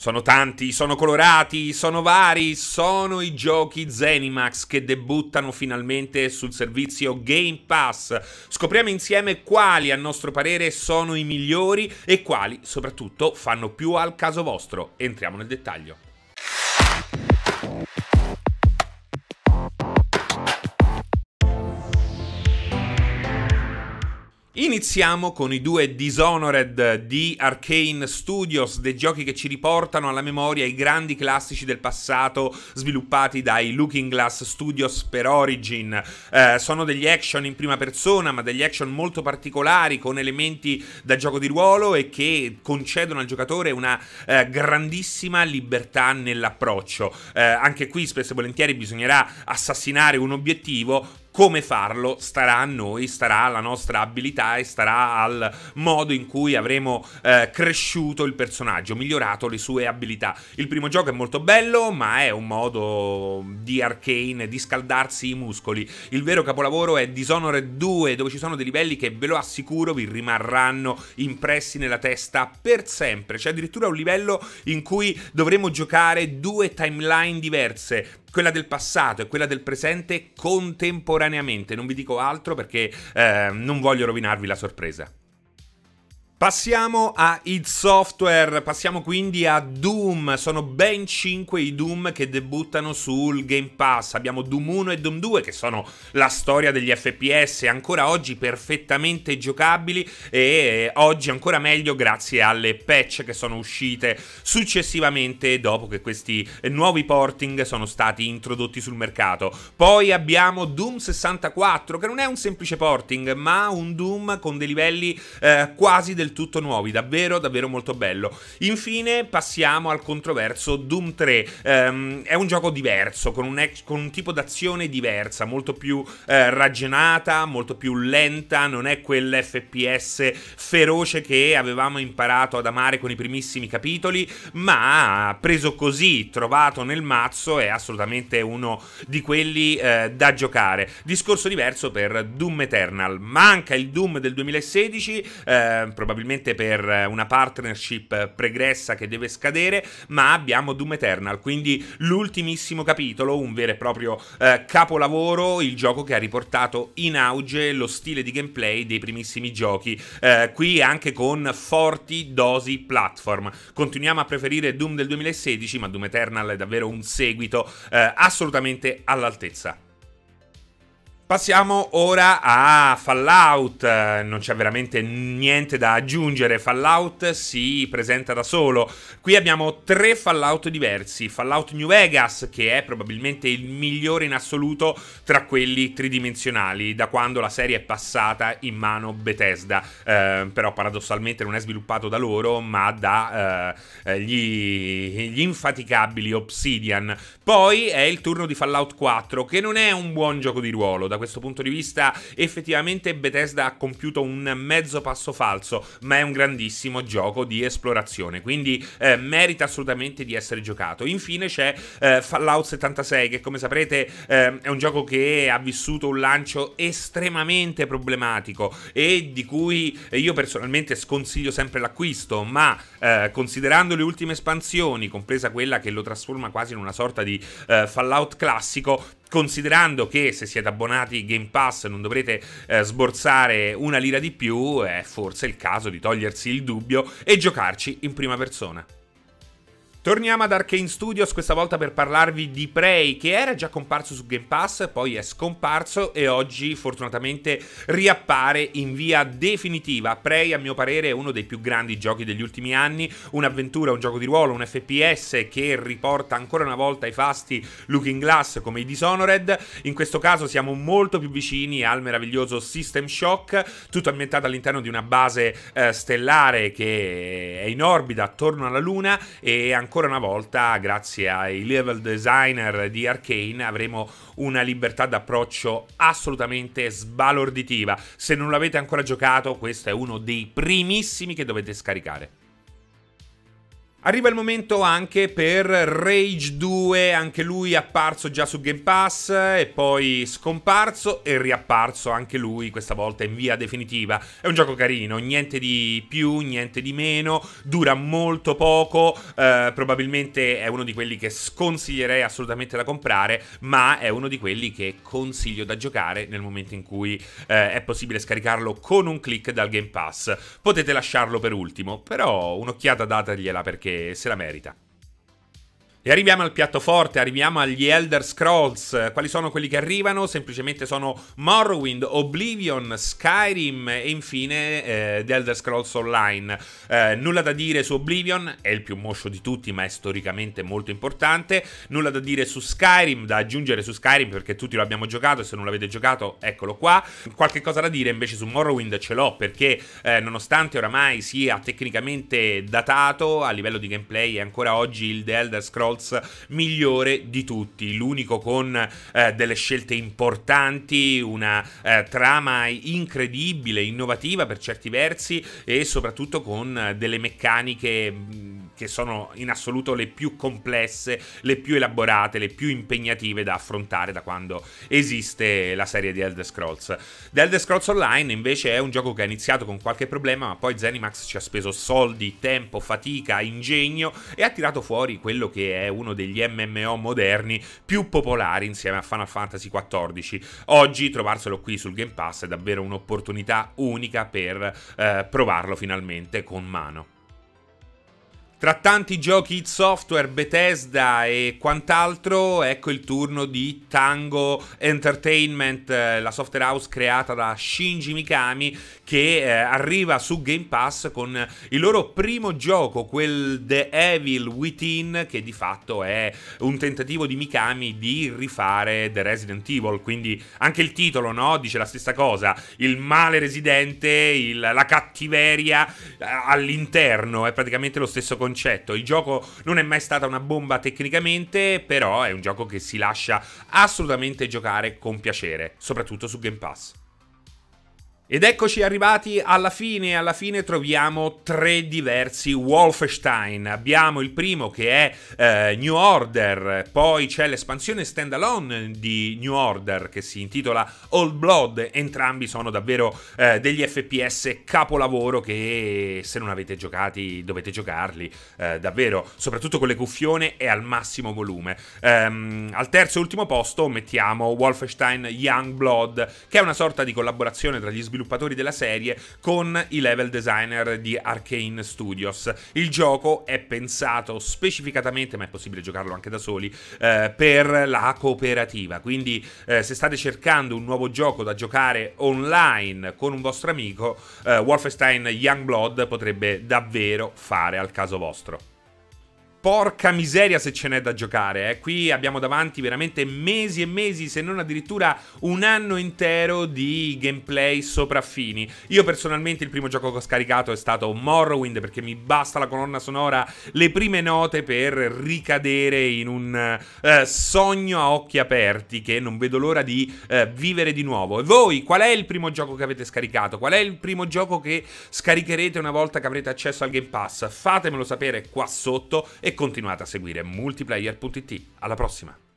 Sono tanti, sono colorati, sono vari, sono i giochi Zenimax che debuttano finalmente sul servizio Game Pass. Scopriamo insieme quali a nostro parere sono i migliori e quali soprattutto fanno più al caso vostro. Entriamo nel dettaglio. Iniziamo con i due Dishonored di Arcane Studios, dei giochi che ci riportano alla memoria i grandi classici del passato sviluppati dai Looking Glass Studios per Origin. Eh, sono degli action in prima persona, ma degli action molto particolari con elementi da gioco di ruolo e che concedono al giocatore una eh, grandissima libertà nell'approccio. Eh, anche qui spesso e volentieri bisognerà assassinare un obiettivo, come farlo starà a noi, starà alla nostra abilità e starà al modo in cui avremo eh, cresciuto il personaggio, migliorato le sue abilità. Il primo gioco è molto bello, ma è un modo di arcane, di scaldarsi i muscoli. Il vero capolavoro è Dishonored 2, dove ci sono dei livelli che ve lo assicuro vi rimarranno impressi nella testa per sempre. C'è addirittura un livello in cui dovremo giocare due timeline diverse quella del passato e quella del presente contemporaneamente. Non vi dico altro perché eh, non voglio rovinarvi la sorpresa. Passiamo a id Software, passiamo quindi a Doom, sono ben 5 i Doom che debuttano sul Game Pass, abbiamo Doom 1 e Doom 2 che sono la storia degli FPS ancora oggi perfettamente giocabili e eh, oggi ancora meglio grazie alle patch che sono uscite successivamente dopo che questi nuovi porting sono stati introdotti sul mercato. Poi abbiamo Doom 64 che non è un semplice porting ma un Doom con dei livelli eh, quasi del del tutto nuovi, davvero davvero molto bello. Infine passiamo al controverso Doom 3, ehm, è un gioco diverso, con un, ex, con un tipo d'azione diversa, molto più eh, ragionata, molto più lenta, non è quell'FPS feroce che avevamo imparato ad amare con i primissimi capitoli, ma preso così, trovato nel mazzo, è assolutamente uno di quelli eh, da giocare. Discorso diverso per Doom Eternal, manca il Doom del 2016, eh, probabilmente probabilmente per una partnership pregressa che deve scadere, ma abbiamo Doom Eternal, quindi l'ultimissimo capitolo, un vero e proprio eh, capolavoro, il gioco che ha riportato in auge lo stile di gameplay dei primissimi giochi, eh, qui anche con forti dosi platform. Continuiamo a preferire Doom del 2016, ma Doom Eternal è davvero un seguito eh, assolutamente all'altezza. Passiamo ora a Fallout, non c'è veramente niente da aggiungere, Fallout si presenta da solo. Qui abbiamo tre Fallout diversi, Fallout New Vegas che è probabilmente il migliore in assoluto tra quelli tridimensionali da quando la serie è passata in mano Bethesda, eh, però paradossalmente non è sviluppato da loro ma da eh, gli, gli infaticabili Obsidian. Poi è il turno di Fallout 4 che non è un buon gioco di ruolo, da questo punto di vista effettivamente Bethesda ha compiuto un mezzo passo falso, ma è un grandissimo gioco di esplorazione, quindi eh, merita assolutamente di essere giocato. Infine c'è eh, Fallout 76 che come saprete eh, è un gioco che ha vissuto un lancio estremamente problematico e di cui io personalmente sconsiglio sempre l'acquisto, ma eh, considerando le ultime espansioni, compresa quella che lo trasforma quasi in una sorta di eh, Fallout classico, considerando che se siete abbonati Game Pass non dovrete eh, sborsare una lira di più, è forse il caso di togliersi il dubbio e giocarci in prima persona. Torniamo ad Arkane Studios questa volta per parlarvi di Prey che era già comparso su Game Pass, poi è scomparso e oggi fortunatamente riappare in via definitiva. Prey a mio parere è uno dei più grandi giochi degli ultimi anni, un'avventura, un gioco di ruolo, un FPS che riporta ancora una volta i fasti Looking Glass come i Dishonored. In questo caso siamo molto più vicini al meraviglioso System Shock, tutto ambientato all'interno di una base eh, stellare che è in orbita attorno alla Luna e anche ancora una volta, grazie ai level designer di Arkane, avremo una libertà d'approccio assolutamente sbalorditiva. Se non l'avete ancora giocato, questo è uno dei primissimi che dovete scaricare. Arriva il momento anche per Rage 2, anche lui apparso già su Game Pass e poi scomparso e riapparso anche lui, questa volta in via definitiva. È un gioco carino, niente di più, niente di meno, dura molto poco, eh, probabilmente è uno di quelli che sconsiglierei assolutamente da comprare, ma è uno di quelli che consiglio da giocare nel momento in cui eh, è possibile scaricarlo con un click dal Game Pass. Potete lasciarlo per ultimo, però un'occhiata datagliela perché perché se la merita. E arriviamo al piatto forte, arriviamo agli Elder Scrolls. Quali sono quelli che arrivano? Semplicemente sono Morrowind, Oblivion, Skyrim e infine eh, The Elder Scrolls Online. Eh, nulla da dire su Oblivion, è il più moscio di tutti, ma è storicamente molto importante. Nulla da dire su Skyrim, da aggiungere su Skyrim perché tutti lo abbiamo giocato e se non l'avete giocato, eccolo qua. Qualche cosa da dire invece su Morrowind ce l'ho perché eh, nonostante oramai sia tecnicamente datato a livello di gameplay e ancora oggi il The Elder Scrolls Colts migliore di tutti, l'unico con eh, delle scelte importanti, una eh, trama incredibile, innovativa per certi versi e soprattutto con eh, delle meccaniche mm, che sono in assoluto le più complesse, le più elaborate, le più impegnative da affrontare da quando esiste la serie di Elder Scrolls. The Elder Scrolls Online invece è un gioco che ha iniziato con qualche problema, ma poi Zenimax ci ha speso soldi, tempo, fatica, ingegno e ha tirato fuori quello che è uno degli MMO moderni più popolari insieme a Final Fantasy XIV. Oggi trovarselo qui sul Game Pass è davvero un'opportunità unica per eh, provarlo finalmente con mano. Tra tanti giochi hit software, Bethesda e quant'altro, ecco il turno di Tango Entertainment, eh, la software house creata da Shinji Mikami, che eh, arriva su Game Pass con il loro primo gioco, quel The Evil Within, che di fatto è un tentativo di Mikami di rifare The Resident Evil. Quindi anche il titolo, no? Dice la stessa cosa: il male residente, il, la cattiveria eh, all'interno, è praticamente lo stesso concetto concetto. Il gioco non è mai stata una bomba tecnicamente, però è un gioco che si lascia assolutamente giocare con piacere, soprattutto su Game Pass. Ed eccoci arrivati alla fine, alla fine troviamo tre diversi Wolfenstein. Abbiamo il primo che è eh, New Order, poi c'è l'espansione standalone di New Order che si intitola Old Blood, entrambi sono davvero eh, degli FPS capolavoro che se non avete giocati dovete giocarli, eh, davvero, soprattutto con le cuffione e al massimo volume. Ehm, al terzo e ultimo posto mettiamo Wolfenstein Young Blood, che è una sorta di collaborazione tra gli sviluppatori sviluppatori della serie con i level designer di Arcane Studios. Il gioco è pensato specificatamente, ma è possibile giocarlo anche da soli, eh, per la cooperativa. Quindi eh, se state cercando un nuovo gioco da giocare online con un vostro amico, eh, Wolfenstein Youngblood potrebbe davvero fare al caso vostro. Porca miseria se ce n'è da giocare, eh. qui abbiamo davanti veramente mesi e mesi, se non addirittura un anno intero di gameplay sopraffini. Io personalmente il primo gioco che ho scaricato è stato Morrowind perché mi basta la colonna sonora, le prime note per ricadere in un eh, sogno a occhi aperti che non vedo l'ora di eh, vivere di nuovo. E voi qual è il primo gioco che avete scaricato? Qual è il primo gioco che scaricherete una volta che avrete accesso al Game Pass? Fatemelo sapere qua sotto e e continuate a seguire multiplayer.it. Alla prossima!